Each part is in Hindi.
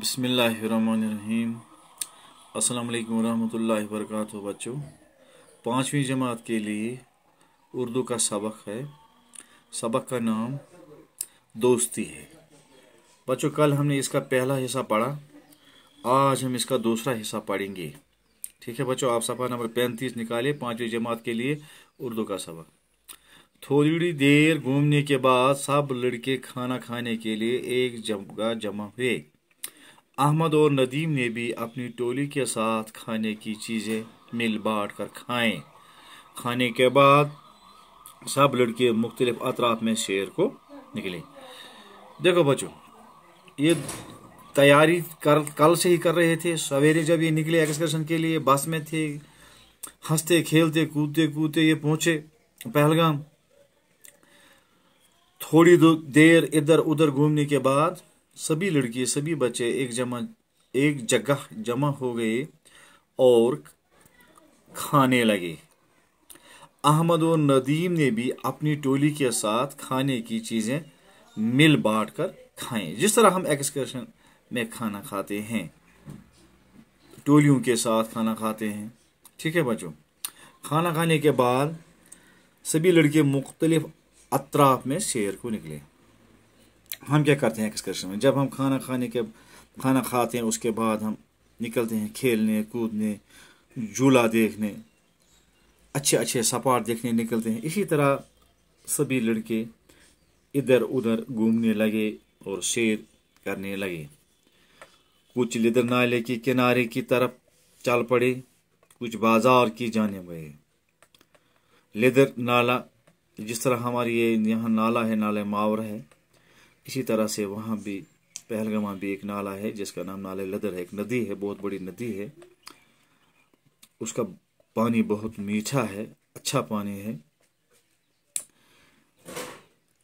बसमीम् अल्लाम वरहमल वर्क बच्चों पाँचवीं जमात के लिए उर्दू का सबक है सबक का नाम दोस्ती है बच्चों कल हमने इसका पहला हिस्सा पढ़ा आज हम इसका दूसरा हिस्सा पढ़ेंगे ठीक है बच्चों आप सफ़ा नंबर पैंतीस निकालिए पाँचवीं जमात के लिए उर्दू का सबक थोड़ी देर घूमने के बाद सब लड़के खाना खाने के लिए एक जगह जमा हुए अहमद और नदीम ने भी अपनी टोली के साथ खाने की चीज़ें मिल बाट कर खाएं खाने के बाद सब लड़के मुख्तलिफ अतराफ में शेर को निकले देखो बच्चों ये तैयारी कर कल से ही कर रहे थे सवेरे जब ये निकले एक्सकर्शन के लिए बस में थे हंसते खेलते कूदते कूदते ये पहुंचे पहलगाम थोड़ी देर इधर उधर घूमने के बाद सभी लड़के सभी बच्चे एक जमा एक जगह जमा हो गए और खाने लगे अहमद और नदीम ने भी अपनी टोली के साथ खाने की चीज़ें मिल बांट कर खाएं जिस तरह हम एक्सकर्शन में खाना खाते हैं टोलियों के साथ खाना खाते हैं ठीक है बच्चों खाना खाने के बाद सभी लड़के मुख्तलिफ अतराफ में शेर को निकले हम क्या करते हैं एक्सकर्शन में जब हम खाना खाने के खाना खाते हैं उसके बाद हम निकलते हैं खेलने कूदने झूला देखने अच्छे अच्छे सपाट देखने निकलते हैं इसी तरह सभी लड़के इधर उधर घूमने लगे और शेर करने लगे कुछ लिदर नाले के किनारे की तरफ चल पड़े कुछ बाजार की जाने गए लिदर नाला जिस तरह हमारी ये यहाँ नाला है नाले मावर है इसी तरह से वहाँ भी पहलगामा भी एक नाला है जिसका नाम नाले लदर है एक नदी है बहुत बड़ी नदी है उसका पानी बहुत मीठा है अच्छा पानी है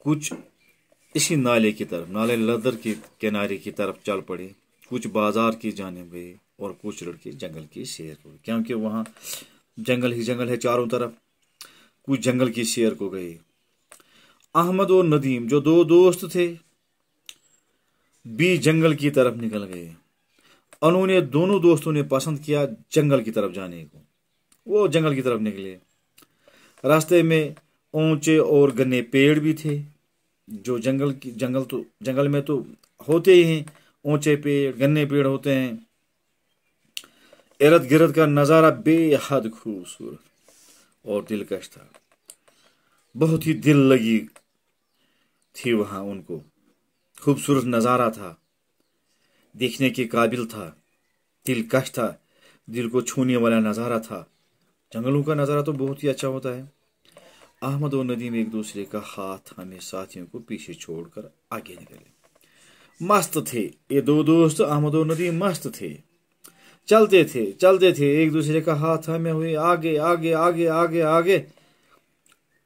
कुछ इसी नाले की तरफ नाले लदर की किनारे की तरफ चल पड़े कुछ बाजार की जाने गई और कुछ लड़के जंगल की शेर को क्योंकि वहाँ जंगल ही जंगल है चारों तरफ कुछ जंगल की शेर को गए अहमद और नदीम जो दो दोस्त थे बी जंगल की तरफ निकल गए अनु ने दोनों दोस्तों ने पसंद किया जंगल की तरफ जाने को वो जंगल की तरफ निकले रास्ते में ऊंचे और घने पेड़ भी थे जो जंगल की जंगल तो जंगल में तो होते ही हैं ऊंचे पेड़ गन्ने पेड़ होते हैं इर्द गिर्द का नज़ारा बेहद खूबसूरत और दिलकश था बहुत ही दिल लगी थी वहाँ उनको खूबसूरत नज़ारा था देखने के काबिल था दिलकश था दिल को छूने वाला नज़ारा था जंगलों का नज़ारा तो बहुत ही अच्छा होता है अहमद और नदीम एक दूसरे का हाथ हमें साथियों को पीछे छोड़कर आगे निकले मस्त थे ये दो दोस्त अहमद और नदीम मस्त थे चलते थे चलते थे एक दूसरे का हाथ हमें हुए आगे आगे आगे आगे आगे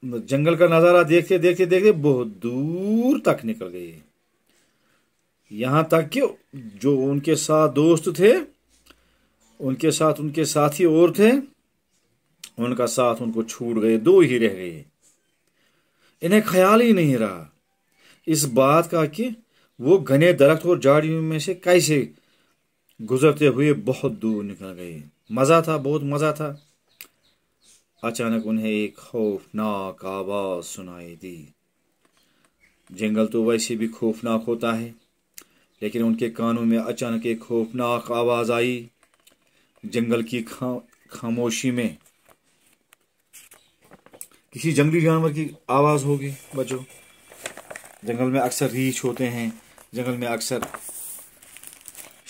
जंगल का नज़ारा देखते देखते देखते बहुत दूर तक निकल गए यहाँ तक कि जो उनके साथ दोस्त थे उनके साथ उनके साथी और थे उनका साथ उनको छूट गए दो ही रह गए इन्हें ख्याल ही नहीं रहा इस बात का कि वो घने दरख्त और झाड़ियों में से कैसे गुजरते हुए बहुत दूर निकल गए मज़ा था बहुत मज़ा था अचानक उन्हें एक खौफनाक आवाज़ सुनाई दी जंगल तो वैसे भी खौफनाक होता है लेकिन उनके कानों में अचानक एक खौफनाक आवाज़ आई जंगल की खा खामोशी में किसी जंगली जानवर की आवाज़ होगी बच्चों जंगल में अक्सर रीछ होते हैं जंगल में अक्सर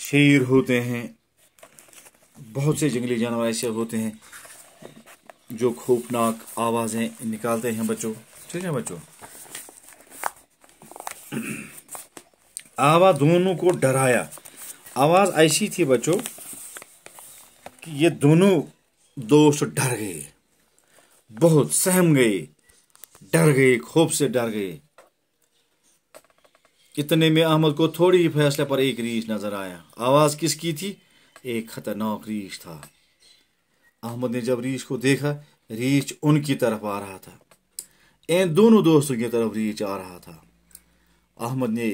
शेर होते हैं बहुत से जंगली जानवर ऐसे होते हैं जो खौफनाक आवाज़ें निकालते हैं बच्चों ठीक है बच्चों आवा दोनों को डराया आवाज़ ऐसी थी बच्चों कि ये दोनों दोस्त डर गए बहुत सहम गए डर गए खूब से डर गए कितने में अहमद को थोड़ी ही फैसले पर एक रीछ नजर आया आवाज़ किसकी थी एक खतरनाक रीछ था अहमद ने जब रीछ को देखा रीछ उनकी तरफ आ रहा था इन दोनों दोस्तों की तरफ रीछ आ रहा था अहमद ने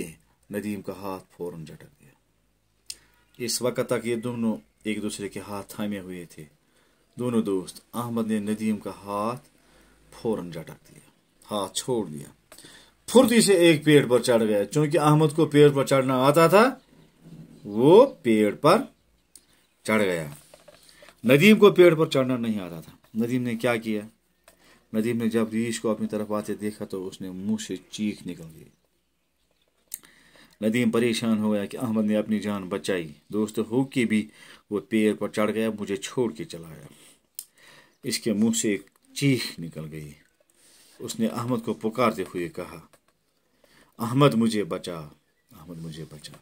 नदीम का हाथ फौरन झटक गया इस वक्त तक ये दोनों एक दूसरे के हाथ थामे हुए थे दोनों दोस्त अहमद ने नदीम का हाथ फौरन झटक दिया हाथ छोड़ दिया फुर्ती से एक पेड़ पर चढ़ गया क्योंकि अहमद को पेड़ पर चढ़ना आता था वो पेड़ पर चढ़ गया नदीम को पेड़ पर चढ़ना नहीं आता था नदीम ने क्या किया नदीम ने जब रीश को अपनी तरफ आते देखा तो उसने मुंह से चीख निकल गई नदीम परेशान हो गया कि अहमद ने अपनी जान बचाई दोस्त हो के भी वो पेड़ पर चढ़ गया मुझे छोड़ के चला गया इसके मुंह से एक चीख निकल गई उसने अहमद को पुकारते हुए कहा अहमद मुझे बचा अहमद मुझे बचा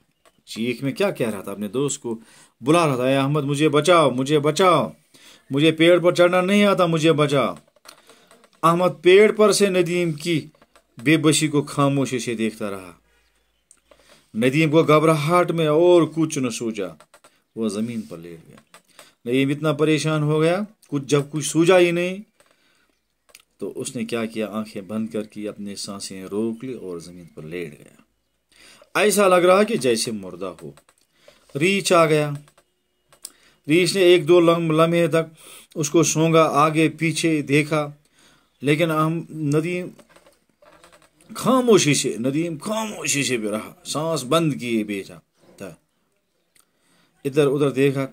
चीख में क्या कह रहा था अपने दोस्त को बुला रहा था अहमद मुझे बचाओ मुझे बचाओ मुझे पेड़ पर चढ़ना नहीं आता मुझे बचाओ अहमद पेड़ पर से नदीम की बेबसी को खामोशी से देखता रहा नदीम को घबराहट में और कुछ न सूझा वह ज़मीन पर लेट गया नदीम इतना परेशान हो गया कुछ जब कुछ सूझा ही नहीं तो उसने क्या किया आंखें बंद करके अपने सांसें रोक ली और ज़मीन पर लेट गया ऐसा लग रहा कि जैसे मुर्दा हो रीछ आ गया रीछ ने एक दो लम्हे तक उसको सोंगा आगे पीछे देखा लेकिन हम नदी खामोशी से नदीम खामोशी से भी रहा सांस बंद किए बेचा था इधर उधर देखा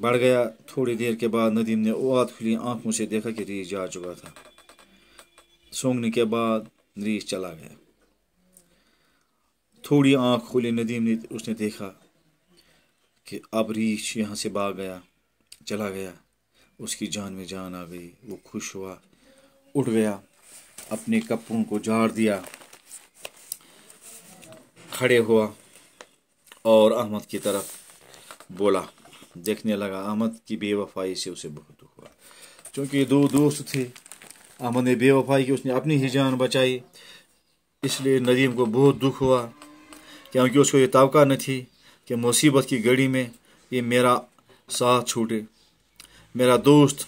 बढ़ गया थोड़ी देर के बाद नदीम ने ओत खुली आंखों से देखा कि रीछ जा चुका था सूंघने के बाद रीछ चला गया थोड़ी आंख खोली नदीम ने उसने देखा कि अब रीछ यहाँ से भाग गया चला गया उसकी जान में जान आ गई वो खुश हुआ उठ गया अपने कपड़ों को झाड़ दिया खड़े हुआ और अहमद की तरफ बोला देखने लगा अहमद की बेवफाई से उसे बहुत दुख हुआ क्योंकि दो दोस्त थे अहमद ने बेवफाई की उसने अपनी ही जान बचाई इसलिए नदीम को बहुत दुख हुआ क्योंकि उसको ये तवका न थी कि मुसीबत की घड़ी में ये मेरा साथ छूटे मेरा दोस्त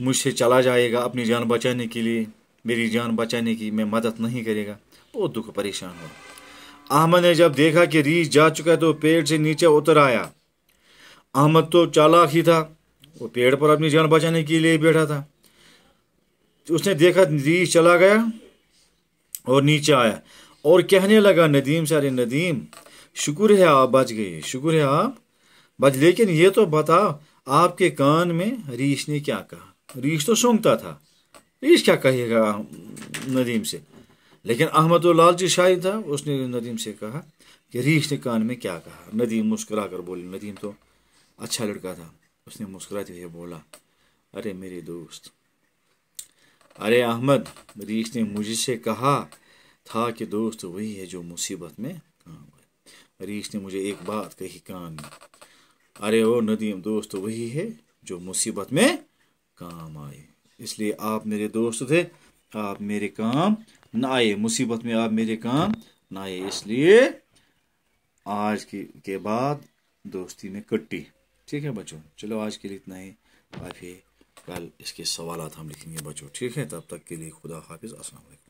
मुझसे चला जाएगा अपनी जान बचाने के लिए मेरी जान बचाने की मैं मदद नहीं करेगा बहुत दुख परेशान हुआ अहमद ने जब देखा कि रीस जा चुका है तो पेड़ से नीचे उतर आया अहमद तो चालाक ही था वो पेड़ पर अपनी जान बचाने के लिए बैठा था उसने देखा रीस चला गया और नीचे आया और कहने लगा नदीम सारे नदीम शुक्र है आप बच गए शुक्र है आप बच लेकिन ये तो बताओ आपके कान में रीस ने क्या कहा रीस तो सूंघता था इस क्या कहेगा नदीम से लेकिन अहमद लाल जी था उसने नदीम से कहा कि रीश ने कान में क्या कहा नदीम मुस्करा कर बोली नदीम तो अच्छा लड़का था उसने मुस्कुराते हुए बोला अरे मेरे दोस्त अरे अहमद रीश ने मुझसे कहा था कि दोस्त वही है जो मुसीबत में काम है रीश ने मुझे एक बात कही कान में अरे ओ नदीम दोस्त वही है जो मुसीबत में काम आए इसलिए आप मेरे दोस्त थे आप मेरे काम ना आए मुसीबत में आप मेरे काम ना आए इसलिए आज की के बाद दोस्ती में कट्टी ठीक है बच्चों चलो आज के लिए इतना ही बाकी कल इसके सवाल हम लिखेंगे बच्चों ठीक है तब तक के लिए खुदा हाफिज़ वालेकुम